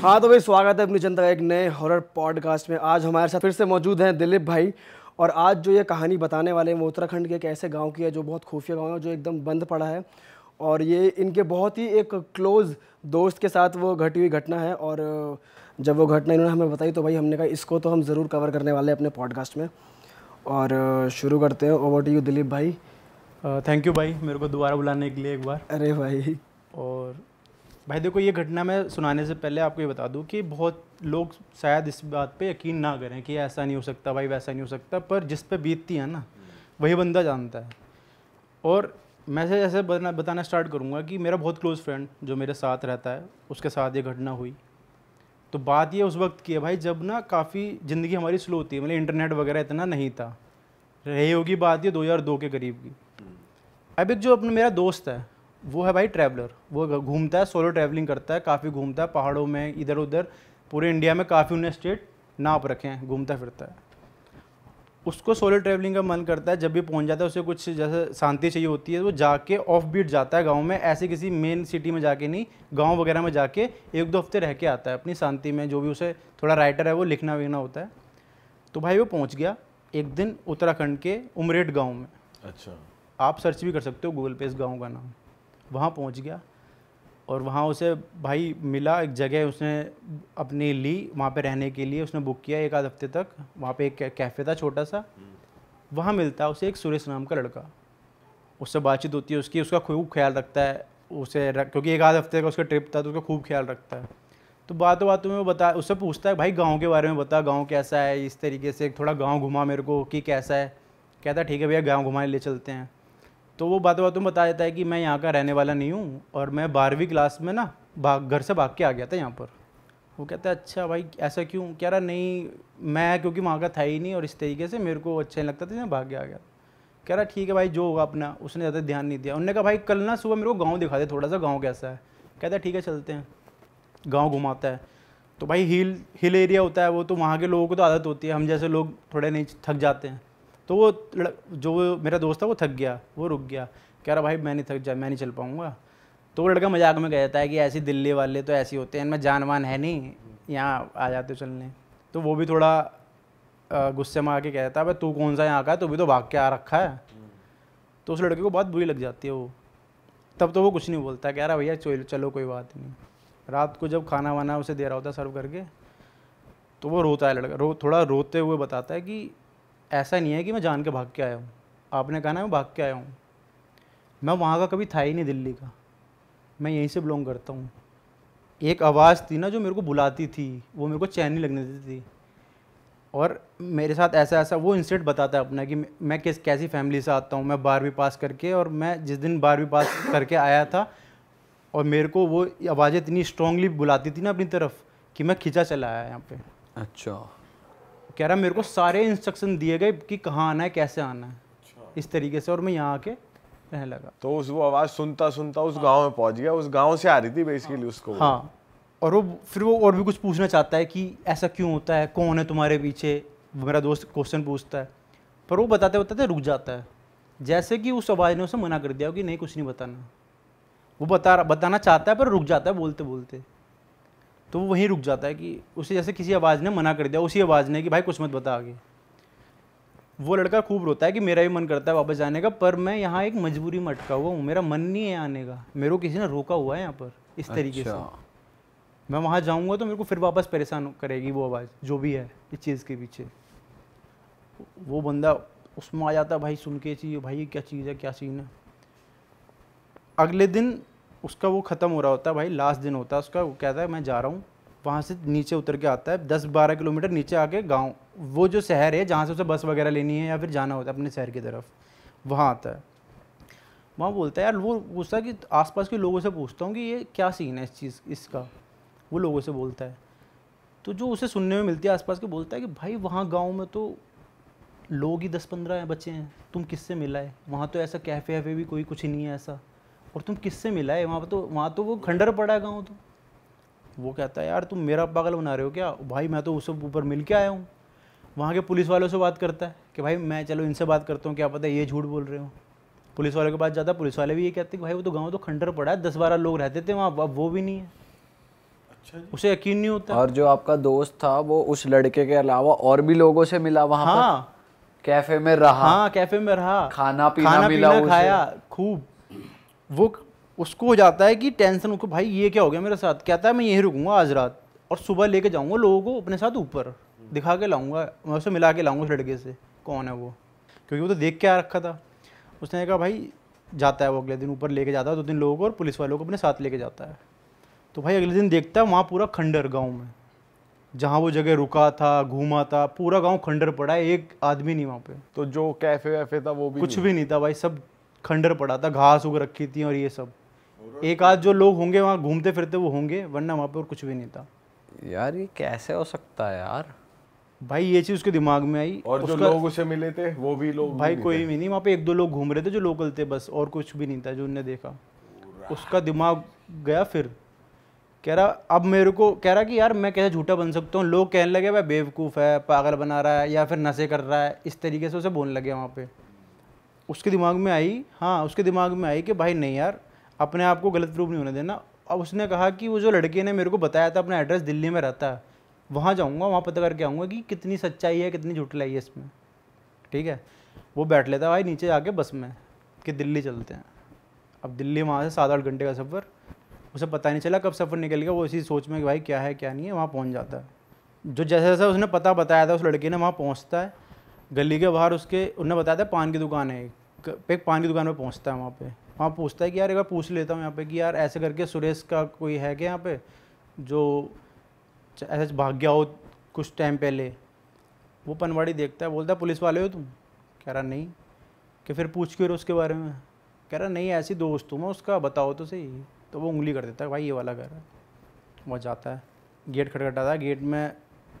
हाँ तो भाई स्वागत है अपनी जनता का एक नए हॉरर पॉडकास्ट में आज हमारे साथ फिर से मौजूद हैं दिलीप भाई और आज जो ये कहानी बताने वाले हैं वो उत्तराखंड के एक ऐसे गांव की है जो बहुत खुफिया गांव है जो एकदम बंद पड़ा है और ये इनके बहुत ही एक क्लोज़ दोस्त के साथ वो घटी हुई घटना है और जब वो घटना इन्होंने हमें बताई तो भाई हमने कहा इसको तो हम ज़रूर कवर करने वाले हैं अपने पॉडकास्ट में और शुरू करते हैं ओवर टू यू दिलीप भाई थैंक यू भाई मेरे को दोबारा बुलाने के लिए एक बार अरे भाई और भाई देखो ये घटना मैं सुनाने से पहले आपको ये बता दूँ कि बहुत लोग शायद इस बात पे यकीन ना करें कि ऐसा नहीं हो सकता भाई वैसा नहीं हो सकता पर जिस पे बीतती है ना वही बंदा जानता है और मैं से ऐसे बताना बताना स्टार्ट करूँगा कि मेरा बहुत क्लोज़ फ्रेंड जो मेरे साथ रहता है उसके साथ ये घटना हुई तो बात ये उस वक्त की है भाई जब ना काफ़ी ज़िंदगी हमारी स्लो होती है मतलब इंटरनेट वगैरह इतना नहीं था रही होगी बात ये दो के करीब की अब एक जो अपना मेरा दोस्त है वो है भाई ट्रैवलर वो घूमता है सोलो ट्रैवलिंग करता है काफ़ी घूमता है पहाड़ों में इधर उधर पूरे इंडिया में काफ़ी उन्हें स्टेट नाप रखे हैं घूमता फिरता है उसको सोलो ट्रैवलिंग का मन करता है जब भी पहुंच जाता है उसे कुछ जैसे शांति चाहिए होती है वो जाके ऑफ बीट जाता है गांव में ऐसे किसी मेन सिटी में जाके नहीं गांव वगैरह में जाके एक दो हफ्ते रह के आता है अपनी शांति में जो भी उसे थोड़ा राइटर है वो लिखना विखना होता है तो भाई वो पहुँच गया एक दिन उत्तराखंड के उमरेट गाँव में अच्छा आप सर्च भी कर सकते हो गूगल पे इस गाँव का नाम वहाँ पहुँच गया और वहाँ उसे भाई मिला एक जगह उसने अपनी ली वहाँ पे रहने के लिए उसने बुक किया एक आध हफ्ते तक वहाँ पे एक कैफ़े था छोटा सा वहाँ मिलता उसे एक सुरेश नाम का लड़का उससे बातचीत होती है उसकी उसका खूब ख्याल रखता है उसे रख क्योंकि एक आध हफ्ते का उसका ट्रिप था तो उसका खूब ख्याल रखता है तो बातों बातों में वो बता उससे पूछता है भाई गाँव के बारे में बता गाँव कैसा है इस तरीके से थोड़ा गाँव घुमा मेरे को कि कैसा है कहता ठीक है भैया गाँव घुमाने ले चलते हैं तो वो बातों बातों में बताया जाता है कि मैं यहाँ का रहने वाला नहीं हूँ और मैं बारहवीं क्लास में ना भाग घर से भाग के आ गया था यहाँ पर वो कहता है अच्छा भाई ऐसा क्यों कह रहा नहीं मैं क्योंकि वहाँ का था ही नहीं और इस तरीके से मेरे को अच्छा नहीं लगता था मैं भाग के आ गया कह रहा ठीक है भाई जो होगा अपना उसने ज़्यादा ध्यान नहीं दिया उन्होंने कहा भाई कल ना सुबह मेरे को गाँव दिखा दे थोड़ा सा गाँव कैसा है कहता है ठीक है चलते हैं गाँव घुमाता है तो भाई हिल हिल एरिया होता है वो तो वहाँ के लोगों को तो आदत होती है हम जैसे लोग थोड़े नहीं थक जाते हैं तो वो जो मेरा दोस्त था वो थक गया वो रुक गया कह रहा भाई मैं नहीं थक जा मैं नहीं चल पाऊँगा तो वो लड़का मजाक में कह जाता है कि ऐसी दिल्ली वाले तो ऐसे होते हैं इनमें जानवान है नहीं यहाँ आ जाते चलने तो वो भी थोड़ा गुस्से में आके कहता है भाई तू कौन सा यहाँ का है तू भी तो भाग के आ रखा है तो उस लड़के को बहुत बुरी लग जाती है वो तब तो वो कुछ नहीं बोलता कह रहा भैया चलो कोई बात नहीं रात को जब खाना वाना उसे दे रहा होता सर्व करके तो वो रोता है लड़का रो थोड़ा रोते हुए बताता है कि ऐसा नहीं है कि मैं जान के भाग के आया हूँ आपने कहा ना मैं भाग के आया हूँ मैं वहाँ का कभी था ही नहीं दिल्ली का मैं यहीं से बिलोंग करता हूँ एक आवाज़ थी ना जो मेरे को बुलाती थी वो मेरे को चैन नहीं लगने देती थी और मेरे साथ ऐसा ऐसा वो इंसिडेंट बताता है अपना कि मैं किस कैसी फैमिली से आता हूँ मैं बारहवीं पास करके और मैं जिस दिन बारहवीं पास करके आया था और मेरे को वो आवाज़ें इतनी स्ट्रांगली बुलाती थी ना अपनी तरफ कि मैं खिंचा चला आया यहाँ पे अच्छा कह रहा मेरे को सारे इंस्ट्रक्शन दिए गए कि कहाँ आना है कैसे आना है अच्छा। इस तरीके से और मैं यहाँ आके रहने लगा तो उस वो आवाज़ सुनता सुनता उस हाँ। गांव में पहुंच गया उस गांव से आ रही थी बेसिकली हाँ। उसको हाँ और वो फिर वो और भी कुछ पूछना चाहता है कि ऐसा क्यों होता है कौन है तुम्हारे पीछे मेरा दोस्त क्वेश्चन पूछता है पर वो बताते बताते रुक जाता है जैसे कि उस आवाज़ ने उसे मना कर दिया कि नहीं कुछ नहीं बताना वो बता बताना चाहता है पर रुक जाता है बोलते बोलते तो वो वहीं रुक जाता है कि उसे जैसे किसी आवाज़ ने मना कर दिया उसी आवाज़ ने कि भाई कुछ मत बता आगे वो लड़का खूब रोता है कि मेरा भी मन करता है वापस जाने का पर मैं यहाँ एक मजबूरी में अटका हुआ हूँ मेरा मन नहीं है आने का मेरे को किसी ने रोका हुआ है यहाँ पर इस तरीके से अच्छा। मैं वहाँ जाऊँगा तो मेरे को फिर वापस परेशान करेगी वो आवाज़ जो भी है इस चीज़ के पीछे वो बंदा उसमें आ जाता भाई सुन के चाहिए भाई क्या चीज़ है क्या सीन है अगले दिन उसका वो ख़त्म हो रहा होता है भाई लास्ट दिन होता है उसका वो कहता है मैं जा रहा हूँ वहाँ से नीचे उतर के आता है दस बारह किलोमीटर नीचे आके गाँव वो जो शहर है जहाँ से उसे बस वगैरह लेनी है या फिर जाना होता है अपने शहर की तरफ वहाँ आता है वहाँ बोलता है यार वो पूछता कि आसपास के लोगों से पूछता हूँ कि ये क्या सीन है इस चीज़ इसका वो लोगों से बोलता है तो जो उसे सुनने में मिलती है आसपास के बोलता है कि भाई वहाँ गाँव में तो लोग ही दस पंद्रह हैं बच्चे हैं तुम किससे मिला है वहाँ तो ऐसा कैफ़े वैफे भी कोई कुछ ही नहीं है ऐसा और तुम किससे मिला है वहाँ तो वहाँ तो वो खंडर पड़ा है गाँव तो वो कहता है यार तुम मेरा पागल बना रहे हो क्या भाई मैं तो उस ऊपर मिल के आया हूँ वहाँ के पुलिस वालों से बात करता है कि भाई मैं चलो इनसे बात करता हूँ क्या पता ये झूठ बोल रहे हो पुलिस वालों के पास जाता पुलिस वाले भी ये कहते हैं भाई वो तो गाँव तो खंडर पड़ा है दस बारह लोग रहते थे वहाँ अब वो भी नहीं है अच्छा उसे यकीन नहीं होता और जो आपका दोस्त था वो उस लड़के के अलावा और भी लोगों से मिला वहाँ हाँ कैफे में रहा हाँ कैफे में रहा खाना पीना खाना मिला पीना खाया खूब वो उसको हो जाता है कि टेंशन उसको भाई ये क्या हो गया मेरे साथ कहता है मैं यहीं रुकूंगा आज रात और सुबह लेके जाऊंगा लोगों को अपने साथ ऊपर दिखा के लाऊंगा मैं उसे मिला के लाऊंगा उस लड़के से कौन है वो क्योंकि वो तो देख के आ रखा था उसने कहा भाई जाता है वो अगले दिन ऊपर लेके जाता है दो तीन लोगों को और पुलिस वालों को अपने साथ लेके जाता है तो भाई अगले दिन देखता है वहाँ पूरा खंडर गाँव में जहाँ वो जगह रुका था घूमा था पूरा गाँव खंडर पड़ा है एक आदमी नहीं वहाँ पे तो जो कैफे वैफे था वो भी कुछ भी नहीं था भाई सब खंडर पड़ा था घास उग रखी थी और ये सब एक आध जो लोग होंगे वहाँ घूमते फिरते वो होंगे वरना वहाँ पर कुछ भी नहीं था यार ये कैसे हो सकता है यार भाई ये चीज़ उसके दिमाग में आई और जो लोग उसे मिले थे वो भी लोग भाई कोई भी नहीं वहाँ पे एक दो लोग घूम रहे थे जो लोकल थे बस और कुछ भी नहीं था जो उनने देखा उसका दिमाग गया फिर कह रहा अब मेरे को कह रहा कि यार मैं कैसे झूठा बन सकता हूँ लोग कहने लगे भाई बेवकूफ़ है पागल बना रहा है या फिर नशे कर रहा है इस तरीके से उसे बोलने लगे वहाँ पे उसके दिमाग में आई हाँ उसके दिमाग में आई कि भाई नहीं यार अपने आप को गलत प्रूफ नहीं होने देना अब उसने कहा कि वो जो लड़के ने मेरे को बताया था अपना एड्रेस दिल्ली में रहता है वहाँ जाऊँगा वहाँ पता करके आऊँगा कि कितनी सच्चाई है कितनी लाई है इसमें ठीक है वो बैठ लेता भाई नीचे जाके बस में कि दिल्ली चलते हैं अब दिल्ली वहाँ से सात आठ घंटे का सफ़र उसे पता नहीं चला कब सफ़र निकल गया वो इसी सोच में कि भाई क्या है क्या नहीं है वहाँ पहुँच जाता है जो जैसे जैसे उसने पता बताया था उस लड़के ने वहाँ पहुँचता है गली के बाहर उसके उन्हें बताया था पान की दुकान है एक एक पान की दुकान पर पहुँचता है वहाँ पर वहाँ पूछता है कि यार एक बार पूछ लेता हूँ यहाँ पे कि यार ऐसे करके सुरेश का कोई है क्या यहाँ पे जो ऐसे भाग गया हो कुछ टाइम पहले वो पनवाड़ी देखता है बोलता है पुलिस वाले हो तुम कह रहा नहीं कि फिर पूछ क्यों उसके बारे में कह रहा नहीं ऐसी दोस्त हूँ मैं उसका बताओ तो सही तो वो उंगली कर देता है भाई ये वाला कह रहा है वह जाता है गेट खटखटाता है गेट में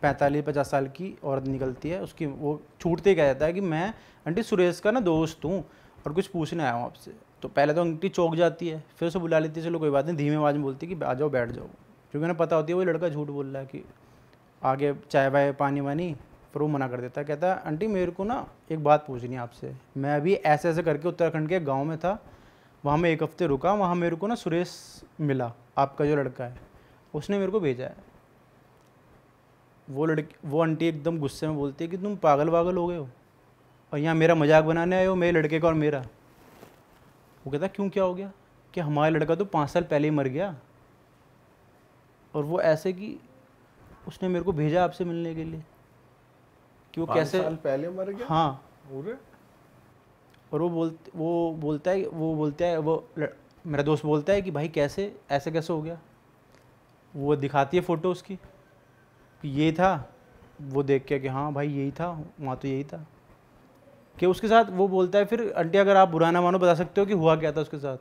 पैंतालीस पचास साल की औरत निकलती है उसकी वो छूटते कह जाता है कि मैं आंटी सुरेश का ना दोस्त हूँ और कुछ पूछने आया हूँ आपसे तो पहले तो आंटी चौक जाती है फिर उसे बुला लेती है चलो कोई बात नहीं धीमे आवाज़ में बोलती है कि आ जाओ बैठ जाओ क्योंकि उन्हें पता होती है वो लड़का झूठ बोल रहा है कि आगे चाय वाय पानी वानी पर वो मना कर देता है कहता है आंटी मेरे को ना एक बात पूछनी है आपसे मैं अभी ऐसे ऐसे करके उत्तराखंड के गाँव में था वहाँ मैं एक हफ्ते रुका वहाँ मेरे को ना सुरेश मिला आपका जो लड़का है उसने मेरे को भेजा है वो लड़की वो आंटी एकदम गुस्से में बोलती है कि तुम पागल वागल हो गए हो और यहाँ मेरा मजाक बनाने आए हो मेरे लड़के का और मेरा वो कहता क्यों क्या हो गया कि हमारा लड़का तो पाँच साल पहले ही मर गया और वो ऐसे कि उसने मेरे को भेजा आपसे मिलने के लिए कि वो कैसे साल पहले मर गया हाँ और वो बोलते वो बोलता है वो बोलता है वो मेरा दोस्त बोलता है कि भाई कैसे ऐसे कैसे हो गया वो दिखाती है फ़ोटो उसकी ये था वो देख के कि हाँ भाई यही था वहाँ तो यही था कि उसके साथ वो बोलता है फिर आंटी अगर आप बुरा ना मानो बता सकते हो कि हुआ क्या था उसके साथ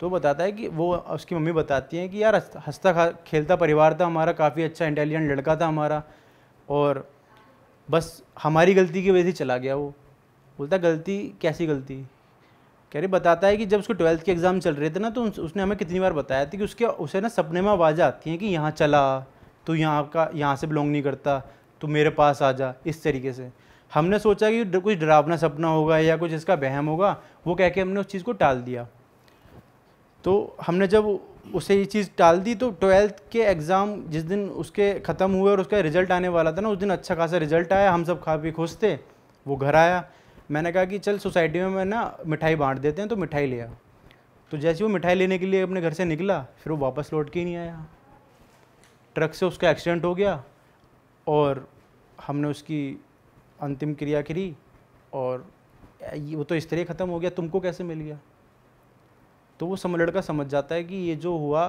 तो बताता है कि वो उसकी मम्मी बताती हैं कि यार हंसता खेलता परिवार था हमारा काफ़ी अच्छा इंटेलिजेंट लड़का था हमारा और बस हमारी गलती की वजह से चला गया वो बोलता है गलती कैसी गलती कह रही बताता है कि जब उसको ट्वेल्थ के एग्ज़ाम चल रहे थे ना तो उसने हमें कितनी बार बताया था कि उसके उसे ना सपने में आवाज़ें आती हैं कि यहाँ चला तो यहाँ का यहाँ से बिलोंग नहीं करता तो मेरे पास आ जा इस तरीके से हमने सोचा कि कुछ डरावना सपना होगा या कुछ इसका बहम होगा वो कह के हमने उस चीज़ को टाल दिया तो हमने जब उसे ये चीज़ टाल दी तो ट्वेल्थ के एग्ज़ाम जिस दिन उसके ख़त्म हुए और उसका रिज़ल्ट आने वाला था ना उस दिन अच्छा खासा रिज़ल्ट आया हम सब खा पी खुश थे वो घर आया मैंने कहा कि चल सोसाइटी में मैं ना मिठाई बांट देते हैं तो मिठाई लिया तो जैसे वो मिठाई लेने के लिए अपने घर से निकला फिर वो वापस लौट के ही नहीं आया ट्रक से उसका एक्सीडेंट हो गया और हमने उसकी अंतिम क्रिया करी और वो तो इस तरह ख़त्म हो गया तुमको कैसे मिल गया तो वो समझ लड़का समझ जाता है कि ये जो हुआ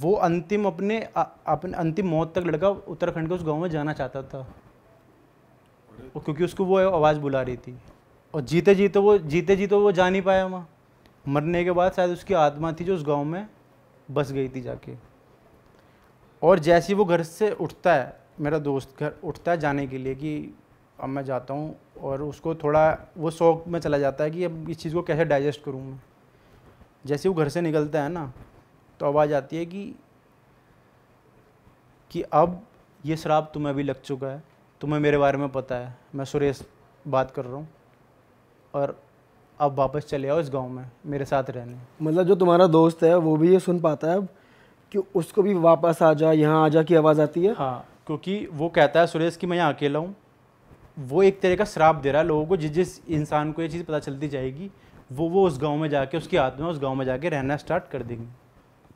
वो अंतिम अपने अपने अंतिम मौत तक लड़का उत्तराखंड के उस गांव में जाना चाहता था और क्योंकि उसको वो आवाज़ बुला रही थी और जीते जीते वो जीते जीते वो जा नहीं पाया वहाँ मरने के बाद शायद उसकी आत्मा थी जो उस गांव में बस गई थी जाके और जैसे ही वो घर से उठता है मेरा दोस्त घर उठता है जाने के लिए कि अब मैं जाता हूँ और उसको थोड़ा वो शौक में चला जाता है कि अब इस चीज़ को कैसे डाइजेस्ट करूँ मैं जैसे वो घर से निकलता है ना तो आवाज़ आती है कि कि अब ये शराब तुम्हें अभी लग चुका है तुम्हें मेरे बारे में पता है मैं सुरेश बात कर रहा हूँ और अब वापस चले आओ इस गांव में मेरे साथ रहने मतलब जो तुम्हारा दोस्त है वो भी ये सुन पाता है अब कि उसको भी वापस आ जा यहाँ आ जा की आवाज़ आती है हाँ क्योंकि वो कहता है सुरेश कि मैं यहाँ अकेला हूँ वो एक तरह का श्राप दे रहा है लोगों को जिस जिस इंसान को ये चीज़ पता चलती जाएगी वो वो उस गांव में जाके उसकी आत्मा उस गांव में जाके रहना स्टार्ट कर देंगे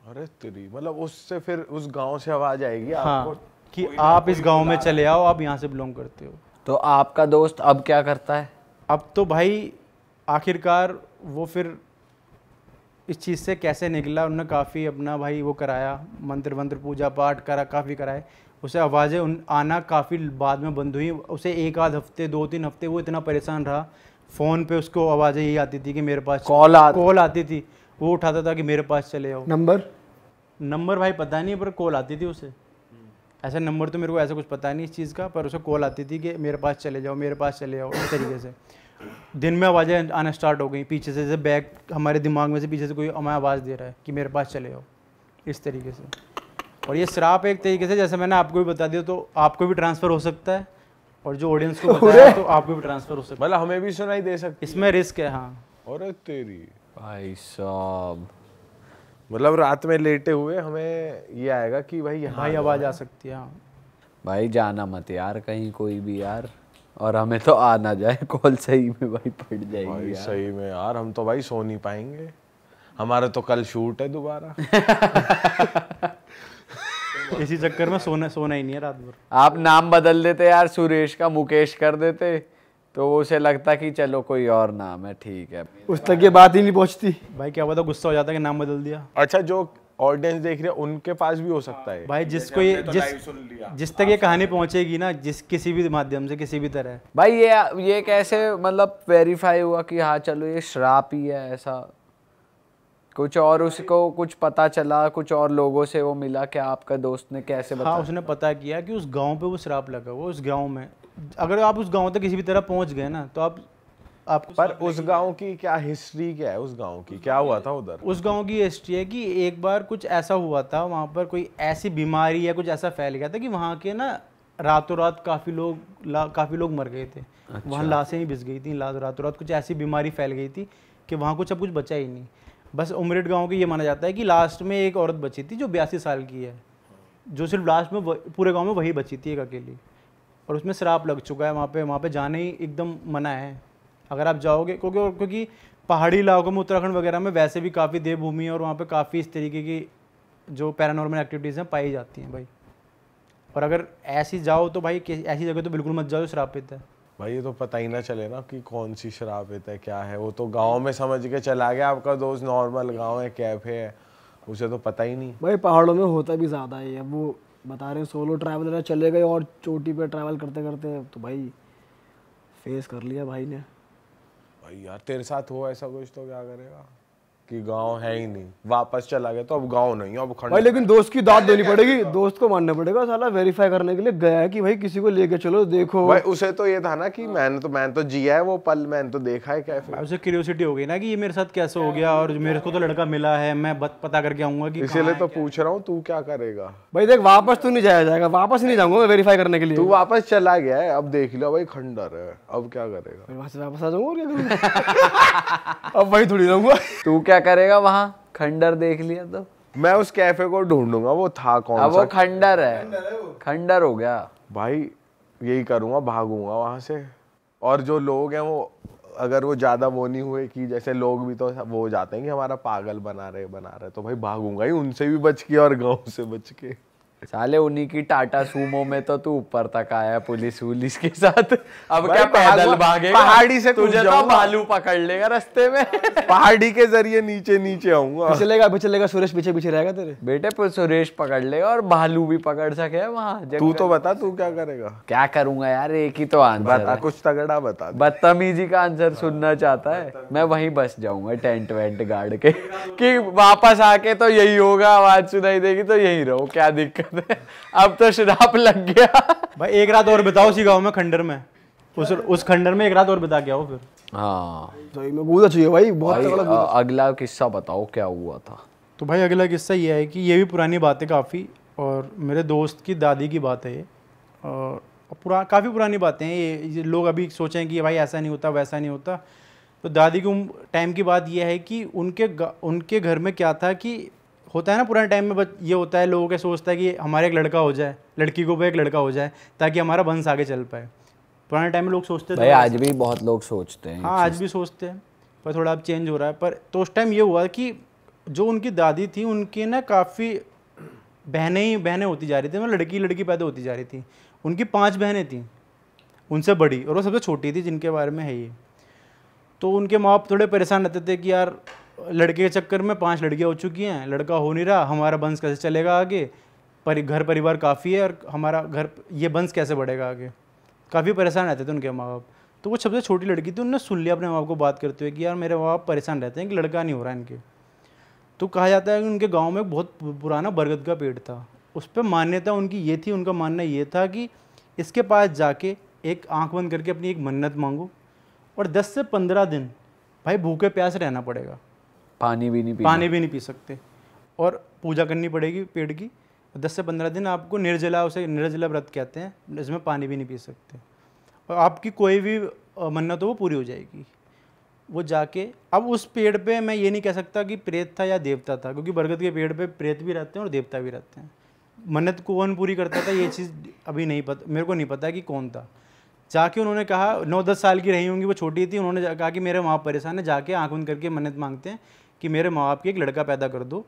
अरे तेरी मतलब उससे फिर उस गांव से आवाज़ आएगी हाँ आपको कि आप इस गांव में चले आओ आप यहाँ से बिलोंग करते हो तो आपका दोस्त अब क्या करता है अब तो भाई आखिरकार वो फिर इस चीज़ से कैसे निकला उन्होंने काफ़ी अपना भाई वो कराया मंत्र मंत्र पूजा पाठ करा काफ़ी कराए उसे आवाज़ें उन आना काफ़ी बाद में बंद हुई उसे एक आध हफ्ते दो तीन हफ्ते वो इतना परेशान रहा फ़ोन पे उसको आवाज़ें यही आती थी कि मेरे पास कॉल आ कॉल आती थी वो उठाता था कि मेरे पास चले आओ नंबर नंबर भाई पता नहीं पर कॉल आती थी उसे हम्म। ऐसा नंबर तो मेरे को ऐसा कुछ पता नहीं इस चीज़ का पर उसे कॉल आती थी कि मेरे पास चले जाओ मेरे पास चले जाओ इस तरीके से दिन में आवाज़ें आना स्टार्ट हो गई पीछे से जैसे बैग हमारे दिमाग में से पीछे से कोई हमें आवाज़ दे रहा है कि मेरे पास चले जाओ इस तरीके से और ये श्राप एक तरीके से जैसे मैंने आपको भी बता दिया तो आपको भी ट्रांसफ़र हो सकता है और जो ऑडियंस को बताया तो आपको भी ट्रांसफ़र हो सकता है मतलब हमें भी सुनाई दे सकते इसमें रिस्क है हाँ और तेरी भाई साहब मतलब रात में लेटे हुए हमें ये आएगा कि भाई यहाँ आवाज़ आ सकती है हाँ। भाई जाना मत यार कहीं कोई भी यार और हमें तो आ ना जाए कॉल सही में भाई पट जाएगी भाई यार। सही में यार हम तो भाई सो नहीं पाएंगे हमारा तो कल शूट है दोबारा इसी चक्कर में सोना सोना ही नहीं है रात भर आप नाम बदल देते यार सुरेश का मुकेश कर देते तो उसे लगता कि चलो कोई और नाम है ठीक है उस तक ये बात ही नहीं पहुंचती भाई क्या पता गुस्सा हो जाता कि नाम बदल दिया अच्छा जो ऑडियंस देख रहे हैं उनके पास भी हो सकता है भाई जिसको ये तो जिस जिस तक ये कहानी पहुंचेगी ना जिस किसी भी माध्यम से किसी भी तरह भाई ये ये कैसे मतलब वेरीफाई हुआ कि हाँ चलो ये श्राप ही है ऐसा कुछ और उसको कुछ पता चला कुछ और लोगों से वो मिला कि आपका दोस्त ने कैसे हाँ, बताया हाँ उसने पता किया कि उस गांव पे वो श्राप लगा वो उस गांव में अगर आप उस गांव तक किसी भी तरह पहुंच गए ना तो आप आपको पर उस गांव की क्या हिस्ट्री क्या है उस गांव की क्या हुआ था उधर उस गांव की हिस्ट्री है कि एक बार कुछ ऐसा हुआ था वहाँ पर कोई ऐसी बीमारी या कुछ ऐसा फैल गया था कि वहाँ के ना रातों रात काफ़ी लोग काफ़ी लोग मर गए थे अच्छा। वहाँ लाशें ही बिस गई थी रातों रात कुछ ऐसी बीमारी फैल गई थी कि वहाँ कुछ अब कुछ बचा ही नहीं बस उमरेट गाँव की ये माना जाता है कि लास्ट में एक औरत बची थी जो बयासी साल की है जो सिर्फ लास्ट में पूरे गाँव में वही बची थी एक अकेली और उसमें शराब लग चुका है वहाँ पे वहाँ पे जाने ही एकदम मना है अगर आप जाओगे क्योंकि क्योंकि पहाड़ी इलाकों में उत्तराखंड वगैरह में वैसे भी काफ़ी देवभूमि है और वहाँ पे काफ़ी इस तरीके की जो पैरानॉर्मल एक्टिविटीज़ हैं पाई जाती हैं भाई और अगर ऐसी जाओ तो भाई ऐसी जगह तो बिल्कुल मत जाओ शराब है भाई ये तो पता ही ना चले ना कि कौन सी शराब है क्या है वो तो गाँव में समझ के चला गया आपका दोस्त नॉर्मल गाँव है कैफे है उसे तो पता ही नहीं भाई पहाड़ों में होता भी ज़्यादा है अब वो बता रहे हैं सोलो ट्रैवलर चले गए और चोटी पे ट्रैवल करते करते तो भाई फेस कर लिया भाई ने भाई यार तेरे साथ हो ऐसा कुछ तो क्या करेगा कि गांव है ही नहीं वापस चला गया तो अब गांव नहीं अब खंड भाई लेकिन दोस्त की दाद देनी पड़ेगी दोस्त को मानना पड़ेगा साला वेरीफाई करने के लिए गया है कि भाई किसी को लेके चलो देखो भाई उसे तो ये था ना कि हाँ। मैंने तो मैंने तो जिया है वो पल मैंने तो देखा है कैफे उसे क्यूरियोसिटी हो गई ना कि ये मेरे साथ कैसे हो गया और मेरे को तो लड़का मिला है मैं पता करके आऊंगा कि इसीलिए तो पूछ रहा हूँ तू क्या करेगा भाई देख वापस तो नहीं जाया जाएगा वापस नहीं जाऊंगा मैं वेरीफाई करने के लिए तू वापस चला गया है अब देख लो भाई खंडर है अब क्या करेगा वापस आ जाऊंगा अब भाई थोड़ी रहूंगा तू क्या क्या करेगा वहाँ खंडर देख लिया तो मैं उस कैफे को ढूंढूंगा वो था कौन सा वो खंडर है खंडर, हो गया भाई यही करूंगा भागूंगा वहां से और जो लोग हैं वो अगर वो ज़्यादा वो नहीं हुए कि जैसे लोग भी तो वो जाते हैं कि हमारा पागल बना रहे बना रहे तो भाई भागूंगा ही उनसे भी बच के और गाँव से बच के साले उन्हीं की टाटा सूमो में तो तू ऊपर तक आया पुलिस वुलिस के साथ अब क्या पैदल भागे पहाड़ी से तुझे तो भालू पकड़ लेगा रास्ते में पहाड़ी के जरिए नीचे नीचे आऊंगा पिछलेगा पिछलेगा सुरेश पीछे पीछे रहेगा तेरे बेटे सुरेश पकड़ लेगा और भालू भी पकड़ सके वहाँ तू तो बता तू क्या करेगा क्या करूंगा यार एक ही तो आंसर बता कुछ तगड़ा बता बदतमीजी का आंसर सुनना चाहता है मैं वही बस जाऊंगा टेंट वेंट गाड़ के की वापस आके तो यही होगा आवाज सुनाई देगी तो यही रहो क्या दिक्कत हैं अब तो शराब लग गया भाई एक रात और बिताओ उसी गाँव में खंडर में उस उस खंडर में एक रात और बिता गया वो फिर हाँ सही तो तो चाहिए भाई बहुत भाई, अगला किस्सा बताओ क्या हुआ था तो भाई अगला किस्सा ये है कि ये भी पुरानी बात है काफ़ी और मेरे दोस्त की दादी की बात है ये और पुरा काफ़ी पुरानी बातें हैं ये लोग अभी सोचें कि भाई ऐसा नहीं होता वैसा नहीं होता तो दादी की टाइम की बात यह है कि उनके उनके घर में क्या था कि होता है ना पुराने टाइम में बस ये होता है लोगों के सोचता है कि हमारा एक लड़का हो जाए लड़की को भी एक लड़का हो जाए ताकि हमारा वंश आगे चल पाए पुराने टाइम में लोग सोचते थे आज भी बहुत लोग सोचते हैं हाँ आज भी सोचते हैं पर थोड़ा अब चेंज हो रहा है पर तो उस टाइम ये हुआ कि जो उनकी दादी थी उनकी ना काफ़ी बहनें ही बहनें होती जा रही थी मतलब लड़की लड़की पैदा होती जा रही थी उनकी पांच बहनें थीं उनसे बड़ी और वो सबसे छोटी थी जिनके बारे में है ये तो उनके माँ बाप थोड़े परेशान रहते थे कि यार लड़के के चक्कर में पांच लड़कियां हो चुकी हैं लड़का हो नहीं रहा हमारा वंश कैसे चलेगा आगे पर घर परिवार काफ़ी है और हमारा घर ये वंश कैसे बढ़ेगा आगे काफ़ी परेशान रहते थे उनके माँ बाप तो वो सबसे छोटी लड़की थी उनने सुन लिया अपने माँ बाप को बात करते हुए कि यार मेरे माँ बाप परेशान रहते हैं कि लड़का नहीं हो रहा इनके तो कहा जाता है कि उनके गाँव में एक बहुत पुराना बरगद का पेड़ था उस पर मान्यता उनकी ये थी उनका मानना ये था कि इसके पास जाके एक आंख बंद करके अपनी एक मन्नत मांगो और 10 से 15 दिन भाई भूखे प्यास रहना पड़ेगा पानी भी नहीं पी पानी भी नहीं पी सकते और पूजा करनी पड़ेगी पेड़ की दस से पंद्रह दिन आपको निर्जला उसे निर्जला व्रत कहते हैं इसमें पानी भी नहीं पी सकते और आपकी कोई भी मन्नत हो वो पूरी हो जाएगी वो जाके अब उस पेड़ पे मैं ये नहीं कह सकता कि प्रेत था या देवता था क्योंकि बरगद के पेड़ पे प्रेत भी रहते हैं और देवता भी रहते हैं मन्नत कौन पूरी करता था ये चीज़ अभी नहीं पता मेरे को नहीं पता कि कौन था जाके उन्होंने कहा नौ दस साल की रही होंगी वो छोटी थी उन्होंने कहा कि मेरे वहाँ परेशान है जाके आँख बंद करके मन्नत मांगते हैं कि मेरे माँ बाप की एक लड़का पैदा कर दो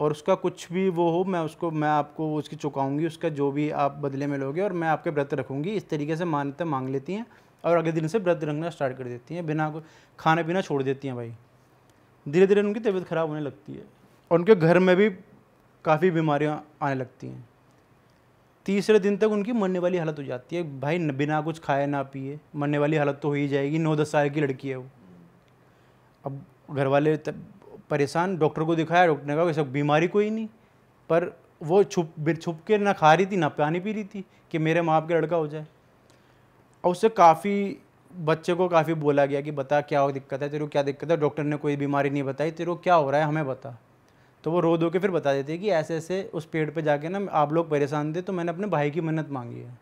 और उसका कुछ भी वो हो मैं उसको मैं आपको उसकी चुकाऊंगी उसका जो भी आप बदले में लोगे और मैं आपके व्रत रखूँगी इस तरीके से मान्यता मांग लेती हैं और अगले दिन से व्रत रखना स्टार्ट कर देती हैं बिना खाने पीना छोड़ देती हैं भाई धीरे धीरे उनकी तबीयत ख़राब होने लगती है और उनके घर में भी काफ़ी बीमारियाँ आने लगती हैं तीसरे दिन तक उनकी मरने वाली हालत हो जाती है भाई बिना कुछ खाए ना पिए मरने वाली हालत तो हो ही जाएगी नौ दस साल की लड़की है वो अब घर वाले परेशान डॉक्टर को दिखाया डॉक्टर ने कहा सब बीमारी कोई नहीं पर वो छुप छुप के ना खा रही थी ना पानी पी रही थी कि मेरे माँ के लड़का हो जाए और उससे काफ़ी बच्चे को काफ़ी बोला गया कि बता क्या हो दिक्कत है तेरे को क्या दिक्कत है डॉक्टर ने कोई बीमारी नहीं बताई तेरे को क्या हो रहा है हमें बता तो वो रो दो के फिर बता देती है कि ऐसे ऐसे उस पेड़ पे जाके ना आप लोग परेशान थे तो मैंने अपने भाई की मन्नत मांगी है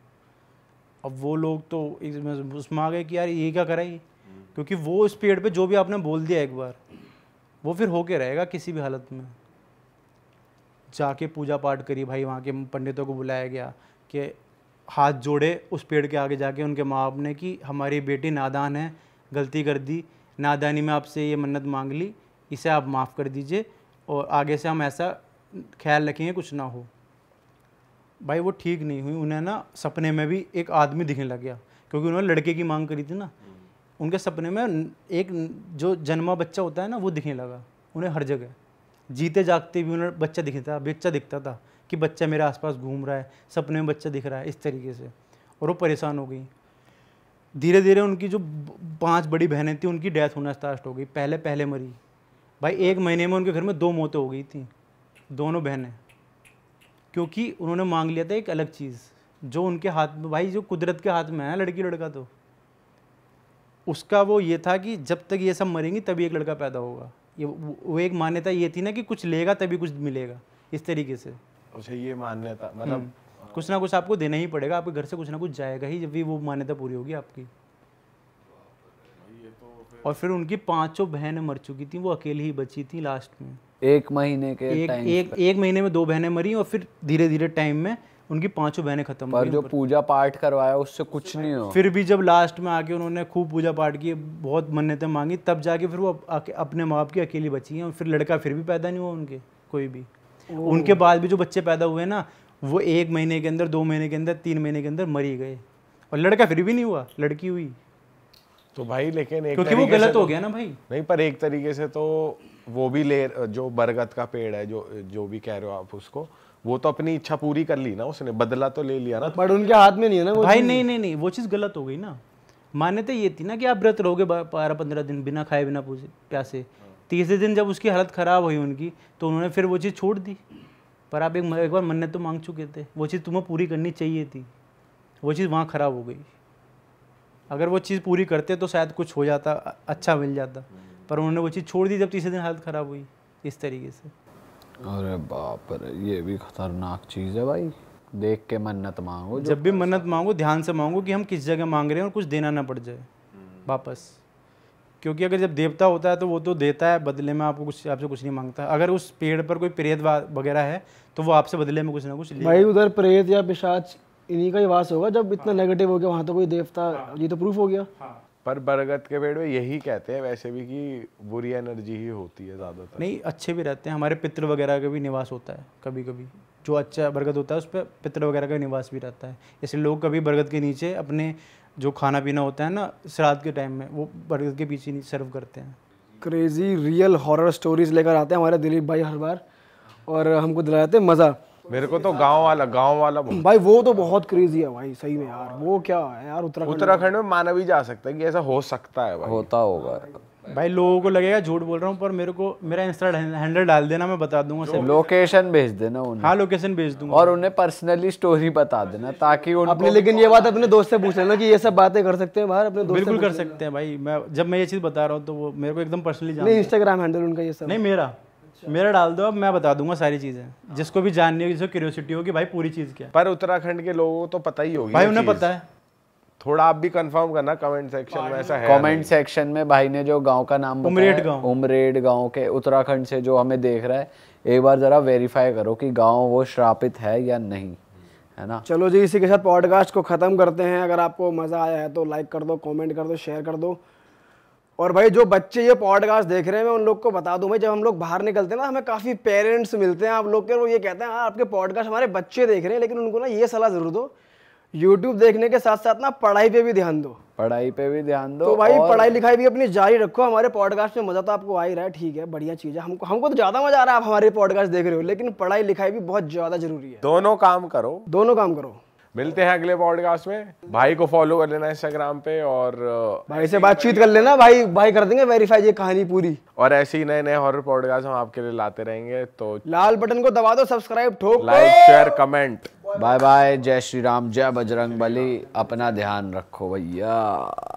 अब वो लोग तो उसमें आ गए कि यार ये क्या कराई क्योंकि वो उस पीरियड पे जो भी आपने बोल दिया एक बार वो फिर होके रहेगा किसी भी हालत में जाके पूजा पाठ करी भाई वहाँ के पंडितों को बुलाया गया कि हाथ जोड़े उस पेड़ के आगे जाके उनके माँ बाप ने कि हमारी बेटी नादान है गलती कर दी नादानी में आपसे ये मन्नत मांग ली इसे आप माफ़ कर दीजिए और आगे से हम ऐसा ख्याल रखेंगे कुछ ना हो भाई वो ठीक नहीं हुई उन्हें ना सपने में भी एक आदमी दिखने लग गया क्योंकि उन्होंने लड़के की मांग करी थी ना उनके सपने में एक जो जन्मा बच्चा होता है ना वो दिखने लगा उन्हें हर जगह जीते जागते भी उन्हें बच्चा दिखता था बच्चा दिखता था कि बच्चा मेरे आसपास घूम रहा है सपने में बच्चा दिख रहा है इस तरीके से और वो परेशान हो गई धीरे धीरे उनकी जो पांच बड़ी बहनें थी उनकी डेथ होना स्टार्ट हो गई पहले पहले मरी भाई एक महीने में उनके घर में दो मौतें हो गई थी दोनों बहनें क्योंकि उन्होंने मांग लिया था एक अलग चीज़ जो उनके हाथ में भाई जो कुदरत के हाथ में है लड़की लड़का तो उसका वो ये था कि जब तक ये सब मरेंगी तभी एक लड़का पैदा होगा ये वो एक मान्यता ये थी ना कि कुछ लेगा तभी कुछ मिलेगा इस तरीके से उसे अच्छा, ये मान्यता मतलब हम्म। कुछ ना कुछ आपको देना ही पड़ेगा आपके घर से कुछ ना कुछ जाएगा ही जब भी वो मान्यता पूरी होगी आपकी और फिर उनकी पांचों बहनें मर चुकी थी वो अकेली ही बची थी लास्ट में एक महीने के एक एक, एक महीने में दो बहनें मरी और फिर धीरे धीरे टाइम में उनकी पांचों बहनें खत्म पर जो पूजा पाठ करवाया उससे कुछ नहीं हो फिर भी जब लास्ट में आके उन्होंने खूब पूजा पाठ की बहुत मन्नतें मांगी तब जाके फिर वो अपने माँ बाप की अकेली बची हैं फिर लड़का फिर भी पैदा नहीं हुआ उनके कोई भी उनके बाद भी जो बच्चे पैदा हुए ना वो एक महीने के अंदर दो महीने के अंदर तीन महीने के अंदर मरी गए और लड़का फिर भी नहीं हुआ लड़की हुई तो भाई लेकिन एक क्योंकि वो गलत तो, हो गया ना भाई नहीं पर एक तरीके से तो वो भी ले जो बरगद का पेड़ है जो जो भी कह रहे हो आप उसको वो तो अपनी इच्छा पूरी कर ली ना उसने बदला तो ले लिया ना बट उनके हाथ में नहीं है ना वो भाई नहीं नहीं नहीं वो चीज़ गलत हो गई ना मान्यता ये थी ना कि आप व्रत रहोगे बारह पंद्रह दिन बिना खाए बिना पूछे प्यासे तीसरे दिन जब उसकी हालत ख़राब हुई उनकी तो उन्होंने फिर वो चीज़ छोड़ दी पर आप एक एक बार मन्नत तो मांग चुके थे वो चीज़ तुम्हें पूरी करनी चाहिए थी वो चीज़ वहाँ ख़राब हो गई अगर वो चीज़ पूरी करते तो शायद कुछ हो जाता अच्छा मिल जाता पर उन्होंने वो चीज़ छोड़ दी जब तीसरे दिन हालत ख़राब हुई इस तरीके से अरे बाप रे ये भी खतरनाक चीज़ है भाई देख के मन्नत मांगो जब भी मन्नत मांगो ध्यान से मांगो कि हम किस जगह मांग रहे हैं और कुछ देना ना पड़ जाए हम्म। वापस क्योंकि अगर जब देवता होता है तो वो तो देता है बदले में आपको कुछ आपसे कुछ नहीं मांगता अगर उस पेड़ पर कोई प्रेत वगैरह है तो वो आपसे बदले में कुछ ना कुछ भाई उधर प्रेत या पिशाच इन्हीं का ही वास होगा जब इतना नेगेटिव हाँ। हो गया वहाँ तो कोई देवता हाँ। ये तो प्रूफ हो गया हाँ। पर बरगद के पेड़ में यही कहते हैं वैसे भी कि बुरी एनर्जी ही होती है ज़्यादातर नहीं अच्छे भी रहते हैं हमारे पितृ वगैरह का भी निवास होता है कभी कभी जो अच्छा बरगद होता है उस पर पितृ वगैरह का निवास भी रहता है इसलिए लोग कभी बरगद के नीचे अपने जो खाना पीना होता है ना श्राद्ध के टाइम में वो बरगद के पीछे सर्व करते हैं क्रेज़ी रियल हॉरर स्टोरीज़ लेकर आते हैं हमारे दिलीप भाई हर बार और हमको दिलाते हैं मज़ा मेरे को तो गांव वाला गांव वाला भाई वो तो बहुत क्रेजी है भाई सही में यार वो क्या है यार उत्तराखंड उत्तराखंड में माना भी जा सकता है कि ऐसा हो सकता है भाई होता होगा भाई लोगों को लगेगा झूठ बोल रहा हूँ पर मेरे को मेरा इंस्टा हैंडल डाल देना मैं बता दूंगा सर लोकेशन भेज देना उन्हें हाँ लोकेशन भेज दूंगा और उन्हें पर्सनली स्टोरी बता देना ताकि अपने लेकिन ये बात अपने दोस्त से पूछ लेना कि ये सब बातें कर सकते हैं बाहर अपने दोस्त बिल्कुल कर सकते हैं भाई मैं जब मैं ये चीज़ बता रहा हूँ तो वो मेरे को एकदम पर्सनली इंस्टाग्राम हैंडल उनका ये सब नहीं मेरा अच्छा। मेरा डाल दो अब मैं बता दूंगा सारी चीजें हाँ। जिसको भी जाननी होगी जिसको क्यूरियोसिटी होगी भाई पूरी चीज क्या पर उत्तराखंड के लोगों को तो पता ही होगी भाई उन्हें पता है थोड़ा आप भी कंफर्म करना कमेंट सेक्शन में ऐसा है कमेंट सेक्शन में भाई ने जो गांव का नाम उमरेड गांव उमरेड गांव के उत्तराखंड से जो हमें देख रहा है एक बार जरा वेरीफाई करो कि गांव वो श्रापित है या नहीं है ना चलो जी इसी के साथ पॉडकास्ट को ख़त्म करते हैं अगर आपको मज़ा आया है तो लाइक कर दो कमेंट कर दो शेयर कर दो और भाई जो बच्चे ये पॉडकास्ट देख रहे हैं मैं उन लोग को बता दूं भाई जब हम लोग बाहर निकलते हैं ना हमें काफ़ी पेरेंट्स मिलते हैं आप लोग के वो ये कहते हैं हाँ आपके पॉडकास्ट हमारे बच्चे देख रहे हैं लेकिन उनको ना ये सलाह ज़रूर दो यूट्यूब देखने के साथ साथ ना पढ़ाई पे भी ध्यान दो पढ़ाई पे भी ध्यान दो तो भाई और... पढ़ाई लिखाई भी अपनी जारी रखो हमारे पॉडकास्ट में मज़ा तो आपको आ ही रहा है ठीक है बढ़िया चीज़ है हमको हमको तो ज़्यादा मज़ा आ रहा है आप हमारे पॉडकास्ट देख रहे हो लेकिन पढ़ाई लिखाई भी बहुत ज़्यादा जरूरी है दोनों काम करो दोनों काम करो मिलते हैं अगले पॉडकास्ट में भाई को फॉलो कर लेना इंस्टाग्राम पे और uh, भाई से बातचीत कर लेना भाई भाई कर देंगे वेरीफाई ये कहानी पूरी और ऐसे ही नए नए हॉरर पॉडकास्ट हम आपके लिए लाते रहेंगे तो लाल बटन को दबा दो सब्सक्राइब ठोक like share comment bye bye जय श्री राम जय बजरंग बली अपना ध्यान रखो भैया